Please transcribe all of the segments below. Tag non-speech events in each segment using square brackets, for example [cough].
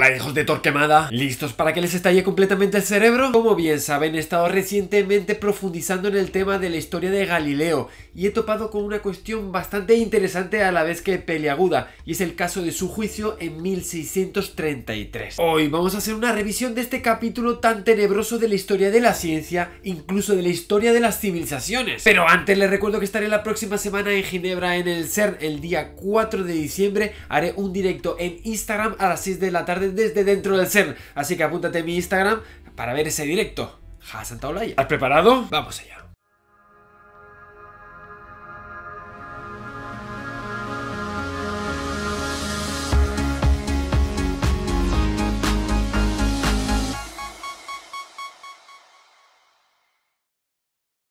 Hola hijos de Torquemada, ¿listos para que les estalle completamente el cerebro? Como bien saben, he estado recientemente profundizando en el tema de la historia de Galileo y he topado con una cuestión bastante interesante a la vez que peliaguda y es el caso de su juicio en 1633. Hoy vamos a hacer una revisión de este capítulo tan tenebroso de la historia de la ciencia, incluso de la historia de las civilizaciones. Pero antes les recuerdo que estaré la próxima semana en Ginebra en el CERN el día 4 de diciembre, haré un directo en Instagram a las 6 de la tarde desde dentro del ser. Así que apúntate a mi Instagram para ver ese directo. Santa ¿Has preparado? Vamos allá.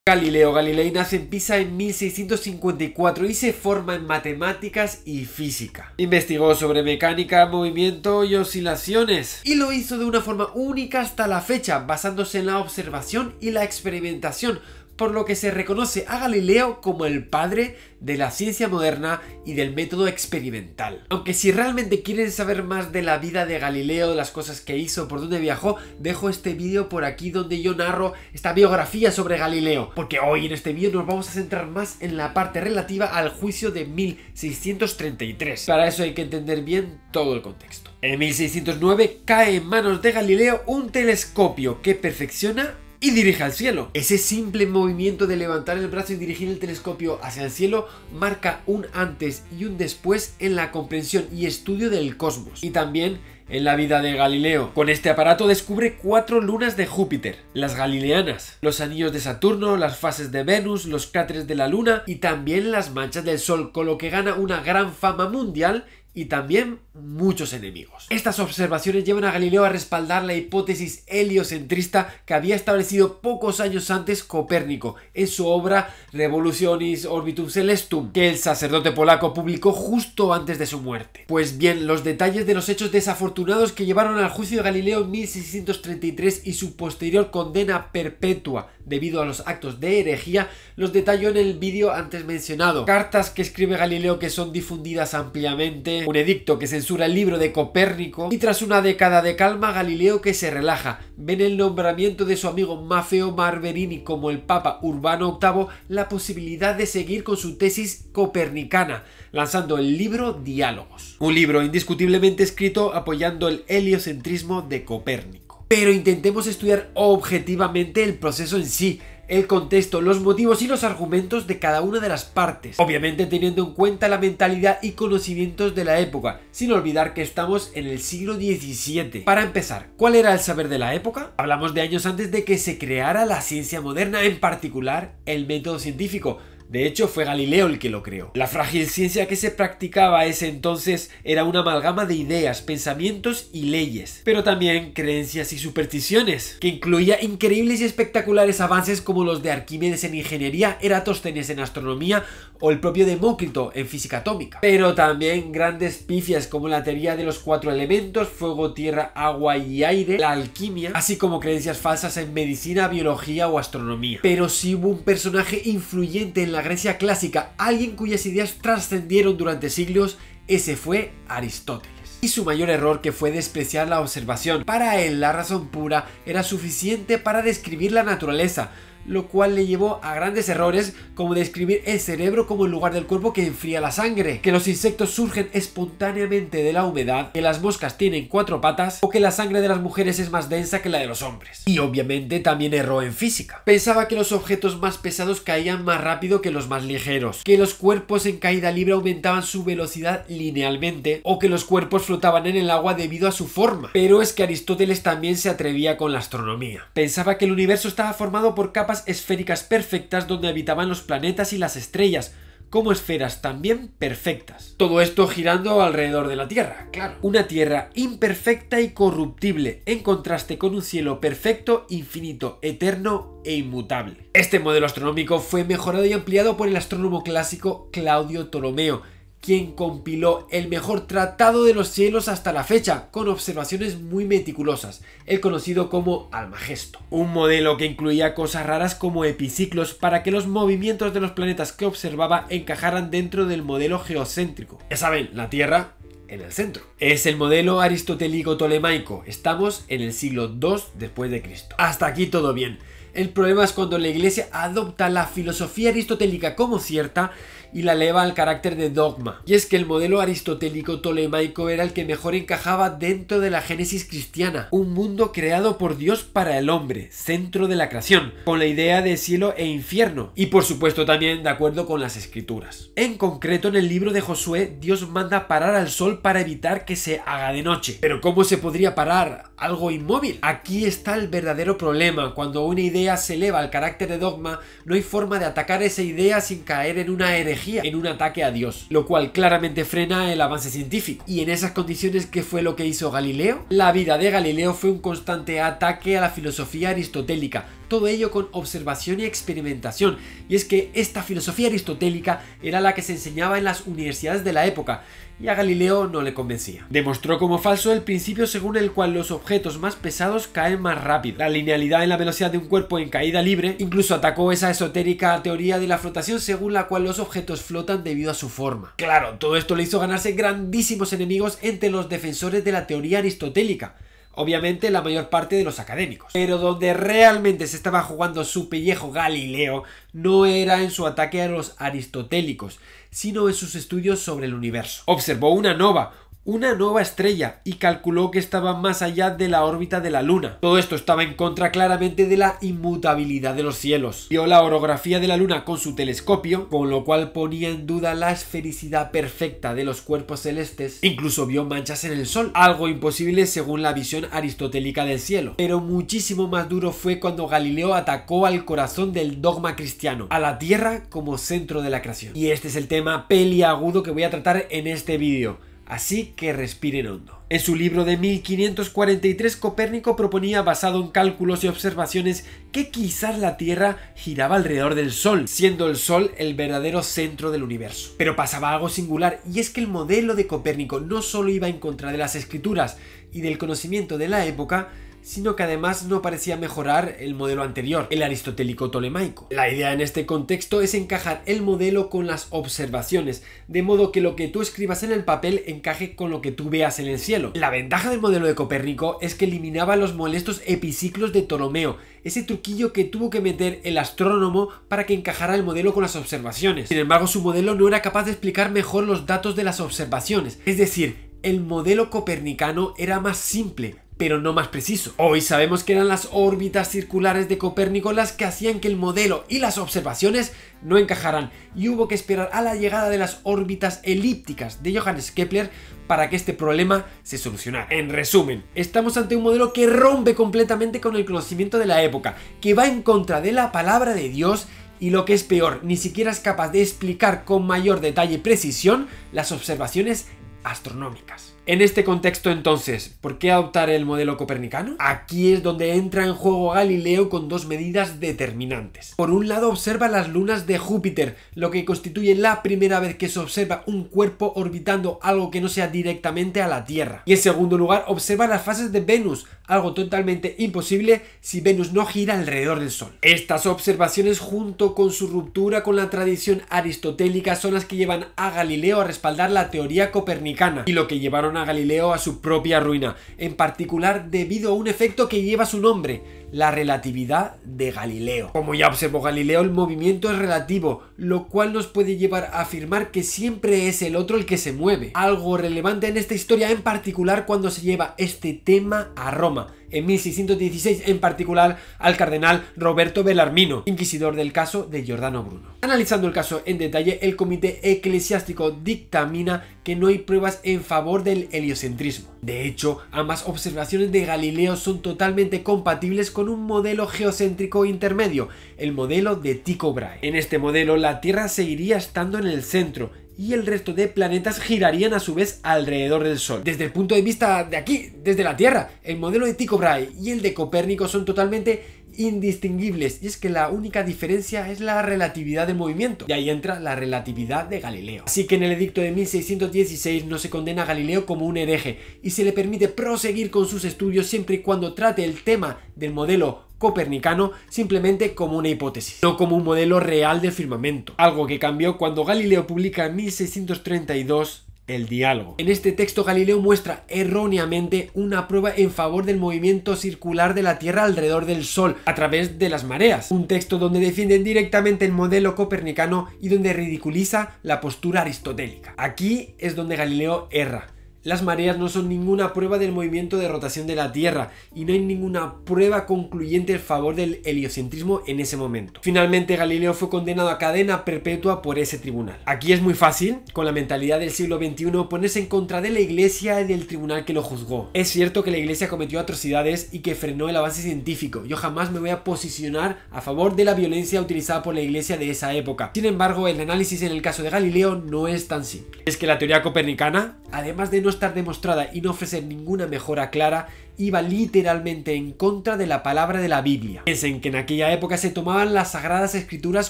Galileo Galilei nace en Pisa en 1654 y se forma en matemáticas y física. Investigó sobre mecánica, movimiento y oscilaciones y lo hizo de una forma única hasta la fecha, basándose en la observación y la experimentación, por lo que se reconoce a Galileo como el padre de la ciencia moderna y del método experimental. Aunque si realmente quieren saber más de la vida de Galileo, de las cosas que hizo, por dónde viajó, dejo este vídeo por aquí donde yo narro esta biografía sobre Galileo, porque hoy en este vídeo nos vamos a centrar más en la parte relativa al juicio de 1633. Para eso hay que entender bien todo el contexto. En 1609 cae en manos de Galileo un telescopio que perfecciona y dirige al cielo. Ese simple movimiento de levantar el brazo y dirigir el telescopio hacia el cielo marca un antes y un después en la comprensión y estudio del cosmos. Y también en la vida de Galileo. Con este aparato descubre cuatro lunas de Júpiter, las galileanas, los anillos de Saturno, las fases de Venus, los cráteres de la Luna y también las manchas del Sol, con lo que gana una gran fama mundial y también muchos enemigos. Estas observaciones llevan a Galileo a respaldar la hipótesis heliocentrista que había establecido pocos años antes Copérnico en su obra Revolutionis Orbitum Celestum, que el sacerdote polaco publicó justo antes de su muerte. Pues bien, los detalles de los hechos desafortunados que llevaron al juicio de Galileo en 1633 y su posterior condena perpetua debido a los actos de herejía, los detalló en el vídeo antes mencionado. Cartas que escribe Galileo que son difundidas ampliamente, un edicto que se el libro de Copérnico y tras una década de calma Galileo que se relaja ven el nombramiento de su amigo Mafeo Marverini como el Papa Urbano VIII la posibilidad de seguir con su tesis copernicana, lanzando el libro Diálogos, un libro indiscutiblemente escrito apoyando el heliocentrismo de Copérnico. Pero intentemos estudiar objetivamente el proceso en sí, el contexto, los motivos y los argumentos de cada una de las partes, obviamente teniendo en cuenta la mentalidad y conocimientos de la época, sin olvidar que estamos en el siglo XVII. Para empezar, ¿cuál era el saber de la época? Hablamos de años antes de que se creara la ciencia moderna, en particular el método científico, de hecho, fue Galileo el que lo creó. La frágil ciencia que se practicaba ese entonces era una amalgama de ideas, pensamientos y leyes, pero también creencias y supersticiones, que incluía increíbles y espectaculares avances como los de Arquímedes en ingeniería, Eratóstenes en astronomía o el propio Demócrito en física atómica. Pero también grandes pifias como la teoría de los cuatro elementos, fuego, tierra, agua y aire, la alquimia, así como creencias falsas en medicina, biología o astronomía. Pero sí hubo un personaje influyente en la la Grecia clásica, alguien cuyas ideas trascendieron durante siglos, ese fue Aristóteles. Y su mayor error que fue despreciar la observación. Para él la razón pura era suficiente para describir la naturaleza, lo cual le llevó a grandes errores como describir el cerebro como el lugar del cuerpo que enfría la sangre, que los insectos surgen espontáneamente de la humedad, que las moscas tienen cuatro patas o que la sangre de las mujeres es más densa que la de los hombres. Y obviamente también erró en física. Pensaba que los objetos más pesados caían más rápido que los más ligeros, que los cuerpos en caída libre aumentaban su velocidad linealmente o que los cuerpos flotaban en el agua debido a su forma. Pero es que Aristóteles también se atrevía con la astronomía. Pensaba que el universo estaba formado por capas esféricas perfectas donde habitaban los planetas y las estrellas, como esferas también perfectas. Todo esto girando alrededor de la Tierra, claro. Una Tierra imperfecta y corruptible, en contraste con un cielo perfecto, infinito, eterno e inmutable. Este modelo astronómico fue mejorado y ampliado por el astrónomo clásico Claudio Ptolomeo, quien compiló el mejor tratado de los cielos hasta la fecha, con observaciones muy meticulosas, el conocido como Almagesto. Un modelo que incluía cosas raras como epiciclos para que los movimientos de los planetas que observaba encajaran dentro del modelo geocéntrico. Ya saben, la Tierra en el centro. Es el modelo aristotélico-tolemaico. Estamos en el siglo II después de Cristo. Hasta aquí todo bien. El problema es cuando la iglesia adopta la filosofía aristotélica como cierta y la eleva al carácter de dogma. Y es que el modelo aristotélico tolemaico era el que mejor encajaba dentro de la génesis cristiana, un mundo creado por Dios para el hombre, centro de la creación, con la idea de cielo e infierno, y por supuesto también de acuerdo con las escrituras. En concreto, en el libro de Josué, Dios manda parar al sol para evitar que se haga de noche. Pero ¿cómo se podría parar algo inmóvil? Aquí está el verdadero problema. Cuando una idea se eleva al carácter de dogma, no hay forma de atacar esa idea sin caer en una herejía en un ataque a Dios, lo cual claramente frena el avance científico. Y en esas condiciones, ¿qué fue lo que hizo Galileo? La vida de Galileo fue un constante ataque a la filosofía aristotélica, todo ello con observación y experimentación. Y es que esta filosofía aristotélica era la que se enseñaba en las universidades de la época, y a Galileo no le convencía. Demostró como falso el principio según el cual los objetos más pesados caen más rápido. La linealidad en la velocidad de un cuerpo en caída libre incluso atacó esa esotérica teoría de la flotación según la cual los objetos flotan debido a su forma. Claro, todo esto le hizo ganarse grandísimos enemigos entre los defensores de la teoría aristotélica, obviamente la mayor parte de los académicos. Pero donde realmente se estaba jugando su pellejo Galileo no era en su ataque a los aristotélicos, sino en sus estudios sobre el universo. Observó una nova, una nueva estrella y calculó que estaba más allá de la órbita de la Luna. Todo esto estaba en contra claramente de la inmutabilidad de los cielos. Vio la orografía de la Luna con su telescopio, con lo cual ponía en duda la esfericidad perfecta de los cuerpos celestes. Incluso vio manchas en el Sol, algo imposible según la visión aristotélica del cielo. Pero muchísimo más duro fue cuando Galileo atacó al corazón del dogma cristiano, a la Tierra como centro de la creación. Y este es el tema peliagudo que voy a tratar en este vídeo. Así que respiren hondo. En su libro de 1543, Copérnico proponía, basado en cálculos y observaciones, que quizás la Tierra giraba alrededor del Sol, siendo el Sol el verdadero centro del universo. Pero pasaba algo singular, y es que el modelo de Copérnico no solo iba en contra de las escrituras y del conocimiento de la época, sino que además no parecía mejorar el modelo anterior, el aristotélico-tolemaico. La idea en este contexto es encajar el modelo con las observaciones, de modo que lo que tú escribas en el papel encaje con lo que tú veas en el cielo. La ventaja del modelo de Copérnico es que eliminaba los molestos epiciclos de Ptolomeo, ese truquillo que tuvo que meter el astrónomo para que encajara el modelo con las observaciones. Sin embargo, su modelo no era capaz de explicar mejor los datos de las observaciones, es decir, el modelo copernicano era más simple, pero no más preciso. Hoy sabemos que eran las órbitas circulares de Copérnico las que hacían que el modelo y las observaciones no encajaran y hubo que esperar a la llegada de las órbitas elípticas de Johannes Kepler para que este problema se solucionara. En resumen, estamos ante un modelo que rompe completamente con el conocimiento de la época, que va en contra de la palabra de Dios y lo que es peor, ni siquiera es capaz de explicar con mayor detalle y precisión las observaciones astronómicas. En este contexto entonces, ¿por qué adoptar el modelo copernicano? Aquí es donde entra en juego Galileo con dos medidas determinantes. Por un lado observa las lunas de Júpiter, lo que constituye la primera vez que se observa un cuerpo orbitando algo que no sea directamente a la Tierra. Y en segundo lugar observa las fases de Venus, algo totalmente imposible si Venus no gira alrededor del Sol. Estas observaciones junto con su ruptura con la tradición aristotélica son las que llevan a Galileo a respaldar la teoría copernicana y lo que llevaron a Galileo a su propia ruina, en particular debido a un efecto que lleva su nombre, la relatividad de Galileo. Como ya observó Galileo, el movimiento es relativo, lo cual nos puede llevar a afirmar que siempre es el otro el que se mueve. Algo relevante en esta historia en particular cuando se lleva este tema a Roma, en 1616 en particular al cardenal Roberto Bellarmino, inquisidor del caso de Giordano Bruno. Analizando el caso en detalle, el comité eclesiástico dictamina que no hay pruebas en favor del heliocentrismo. De hecho, ambas observaciones de Galileo son totalmente compatibles con un modelo geocéntrico intermedio, el modelo de Tycho Brahe. En este modelo la Tierra seguiría estando en el centro y el resto de planetas girarían a su vez alrededor del Sol. Desde el punto de vista de aquí, desde la Tierra, el modelo de Tycho Brahe y el de Copérnico son totalmente indistinguibles y es que la única diferencia es la relatividad del movimiento y ahí entra la relatividad de Galileo. Así que en el edicto de 1616 no se condena a Galileo como un hereje y se le permite proseguir con sus estudios siempre y cuando trate el tema del modelo copernicano simplemente como una hipótesis, no como un modelo real del firmamento, algo que cambió cuando Galileo publica en 1632 el diálogo. En este texto Galileo muestra erróneamente una prueba en favor del movimiento circular de la Tierra alrededor del Sol a través de las mareas, un texto donde defiende directamente el modelo copernicano y donde ridiculiza la postura aristotélica. Aquí es donde Galileo erra las mareas no son ninguna prueba del movimiento de rotación de la Tierra y no hay ninguna prueba concluyente en favor del heliocentrismo en ese momento. Finalmente Galileo fue condenado a cadena perpetua por ese tribunal. Aquí es muy fácil, con la mentalidad del siglo XXI, ponerse en contra de la Iglesia y del tribunal que lo juzgó. Es cierto que la Iglesia cometió atrocidades y que frenó el avance científico. Yo jamás me voy a posicionar a favor de la violencia utilizada por la Iglesia de esa época. Sin embargo, el análisis en el caso de Galileo no es tan simple. Es que la teoría copernicana, además de no estar demostrada y no ofrecer ninguna mejora clara, iba literalmente en contra de la palabra de la Biblia. Piensen que en aquella época se tomaban las sagradas escrituras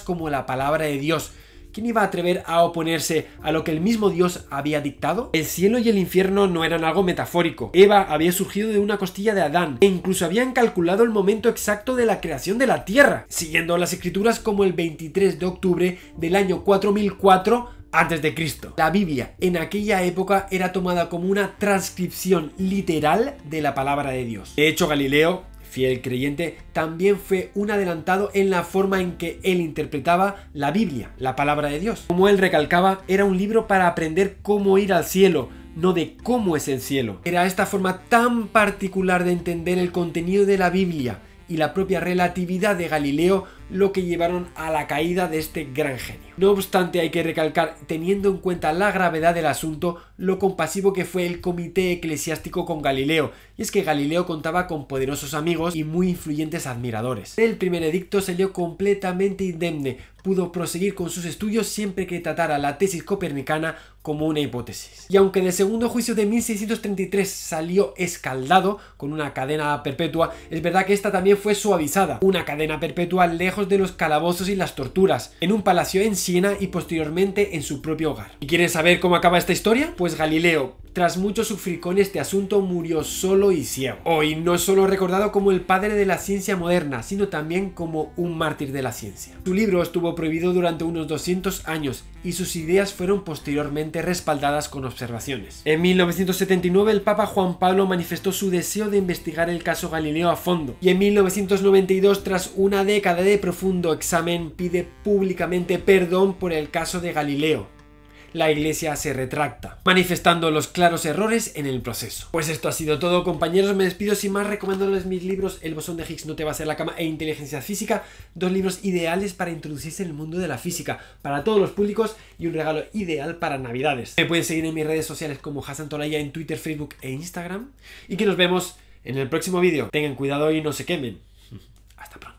como la palabra de Dios, ¿Quién iba a atrever a oponerse a lo que el mismo Dios había dictado? El cielo y el infierno no eran algo metafórico. Eva había surgido de una costilla de Adán e incluso habían calculado el momento exacto de la creación de la tierra, siguiendo las escrituras como el 23 de octubre del año 4004 antes de Cristo. La Biblia en aquella época era tomada como una transcripción literal de la palabra de Dios. De hecho, Galileo, fiel creyente, también fue un adelantado en la forma en que él interpretaba la Biblia, la palabra de Dios. Como él recalcaba, era un libro para aprender cómo ir al cielo, no de cómo es el cielo. Era esta forma tan particular de entender el contenido de la Biblia y la propia relatividad de Galileo lo que llevaron a la caída de este gran genio. No obstante, hay que recalcar, teniendo en cuenta la gravedad del asunto, lo compasivo que fue el comité eclesiástico con Galileo, y es que Galileo contaba con poderosos amigos y muy influyentes admiradores. El primer edicto salió completamente indemne, pudo proseguir con sus estudios siempre que tratara la tesis copernicana como una hipótesis. Y aunque en el segundo juicio de 1633 salió escaldado con una cadena perpetua, es verdad que esta también fue suavizada, una cadena perpetua lejos de los calabozos y las torturas, en un palacio en Siena y posteriormente en su propio hogar. ¿Y quieres saber cómo acaba esta historia? Pues Galileo, tras mucho sufrir con este asunto murió solo y ciego. Hoy no solo recordado como el padre de la ciencia moderna, sino también como un mártir de la ciencia. Su libro estuvo prohibido durante unos 200 años y sus ideas fueron posteriormente respaldadas con observaciones. En 1979 el Papa Juan Pablo manifestó su deseo de investigar el caso Galileo a fondo y en 1992 tras una década de profundo examen pide públicamente perdón por el caso de Galileo la iglesia se retracta, manifestando los claros errores en el proceso. Pues esto ha sido todo, compañeros. Me despido sin más recomendándoles mis libros El bosón de Higgs no te va a hacer la cama e Inteligencia Física, dos libros ideales para introducirse en el mundo de la física, para todos los públicos y un regalo ideal para Navidades. Me pueden seguir en mis redes sociales como Hassan Tolaya en Twitter, Facebook e Instagram y que nos vemos en el próximo vídeo. Tengan cuidado y no se quemen. [laughs] Hasta pronto.